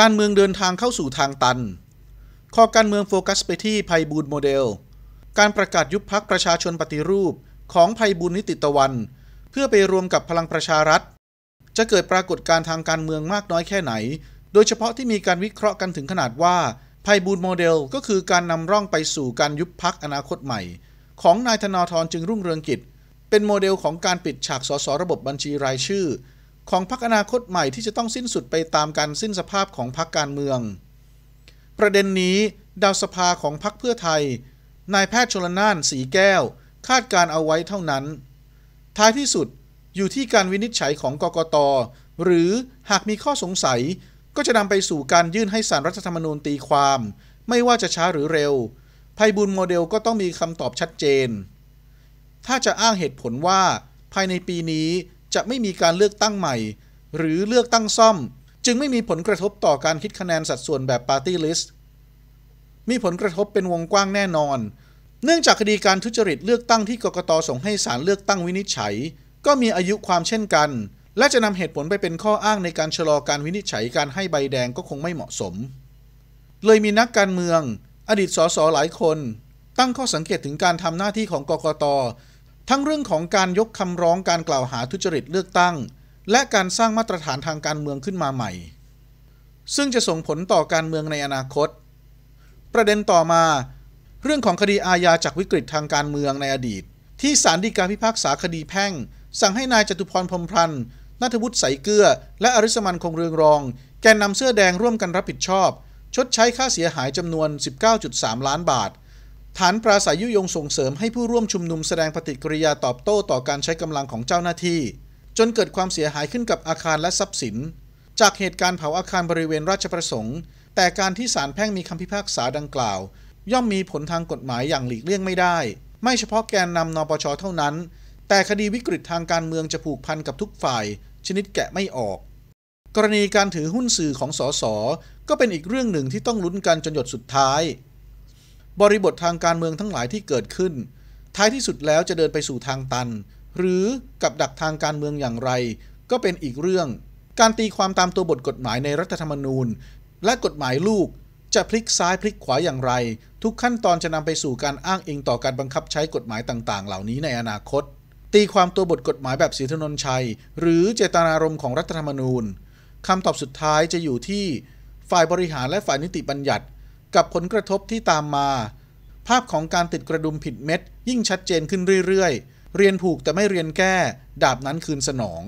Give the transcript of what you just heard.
การเมืองเดินทางเข้าสู่ทางตันข้อการเมืองโฟกัสไปที่ภัยบูลโมเดล การประกาศยุบพักประชาชนปฏิรูป ของภัยบูลนิติตะวัน เพื่อไปรวมกับพลังประชารัฐ จะเกิดปรากฏการทางการเมืองมากน้อยแค่ไหน โดยเฉพาะที่มีการวิเคราะห์กันถึงขนาดว่าภัยบูลโมเดล ก็คือการนำร่องไปสู่การยุบพักอนาคตใหม่ ของนายธนาธรจึงรุ่งเรืองกิจ เป็นโมเดลของการปิดฉากสส ระบบบัญชีรายชื่อของพรรคอนาคตใหม่ที่จะต้องสิ้นสุดไปตามการสิ้นสภาพของพรรคการเมือง ประเด็นนี้ ดาวสภาของพรรคเพื่อไทย นายแพทย์ชลนานสีแก้ว คาดการเอาไว้เท่านั้น ท้ายที่สุดอยู่ที่การวินิจฉัยของกกตหรือหากมีข้อสงสัยก็จะนำไปสู่การยื่นให้สารรัฐธรรมนูญตีความ ไม่ว่าจะช้าหรือเร็วภัยบุญโมเดลก็ต้องมีคำตอบชัดเจน ถ้าจะอ้างเหตุผลว่า ภายในปีนี้จะไม่มีการเลือกตั้งใหม่หรือเลือกตั้งซ่อม จึงไม่มีผลกระทบต่อการคิดคะแนนสัดส่วนแบบปาร์ตี้ลิสต์มีผลกระทบเป็นวงกว้างแน่นอน เนื่องจากคดีการทุจริตเลือกตั้งที่ กกตส่งให้ศาลเลือกตั้งวินิจฉัย ก็มีอายุความเช่นกัน และจะนำเหตุผลไปเป็นข้ออ้างในการชะลอการวินิจฉัยการให้ใบแดงก็คงไม่เหมาะสมเลยมีนักการเมือง อดีตสสหลายคน ตั้งข้อสังเกตถึงการทำหน้าที่ของกกตทั้งเรื่องของการยกคำร้องการกล่าวหาทุจริตเลือกตั้ง และการสร้างมาตรฐานทางการเมืองขึ้นมาใหม่ ซึ่งจะส่งผลต่อการเมืองในอนาคต ประเด็นต่อมา เรื่องของคดีอาญาจากวิกฤตทางการเมืองในอดีต ที่ศาลฎีกาพิพากษาคดีแพ่ง สั่งให้นายจตุพรพรมพันธ์นัทวุฒิใสเกลือและอริสมันคงเรืองรอง แกนนำเสื้อแดงร่วมกันรับผิดชอบ ชดใช้ค่าเสียหายจำนวน 19.3 ล้านบาทฐานปราศัยยุยงส่งเสริมให้ผู้ร่วมชุมนุมแสดงปฏิกิริยาตอบโต้ต่อการใช้กำลังของเจ้าหน้าที่ จนเกิดความเสียหายขึ้นกับอาคารและทรัพย์สิน จากเหตุการณ์เผาอาคารบริเวณราชประสงค์ แต่การที่ศาลแพ่งมีคำพิพากษาดังกล่าว ย่อมมีผลทางกฎหมายอย่างหลีกเลี่ยงไม่ได้ ไม่เฉพาะแกนนำนปชเท่านั้น แต่คดีวิกฤตทางการเมืองจะผูกพันกับทุกฝ่าย ชนิดแกะไม่ออก กรณีการถือหุ้นสื่อของสสก็เป็นอีกเรื่องหนึ่งที่ต้องลุ้นกันจนหยดสุดท้ายบริบททางการเมืองทั้งหลายที่เกิดขึ้น ท้ายที่สุดแล้วจะเดินไปสู่ทางตัน หรือกับดักทางการเมืองอย่างไร ก็เป็นอีกเรื่อง การตีความตามตัวบทกฎหมายในรัฐธรรมนูญ และกฎหมายลูกจะพลิกซ้ายพลิกขวาอย่างไร ทุกขั้นตอนจะนำไปสู่การอ้างอิงต่อการบังคับใช้กฎหมายต่าง ๆ เหล่านี้ในอนาคต ตีความตัวบทกฎหมายแบบศรีธนนชัย หรือเจตนารมณ์ของรัฐธรรมนูญคำตอบสุดท้ายจะอยู่ที่ ฝ่ายบริหารและฝ่ายนิติบัญญัติกับผลกระทบที่ตามมา ภาพของการติดกระดุมผิดเม็ดยิ่งชัดเจนขึ้นเรื่อยๆ เรียนผูก แต่ ไม่เรียนแก้ ดาบนั้นคืนสนอง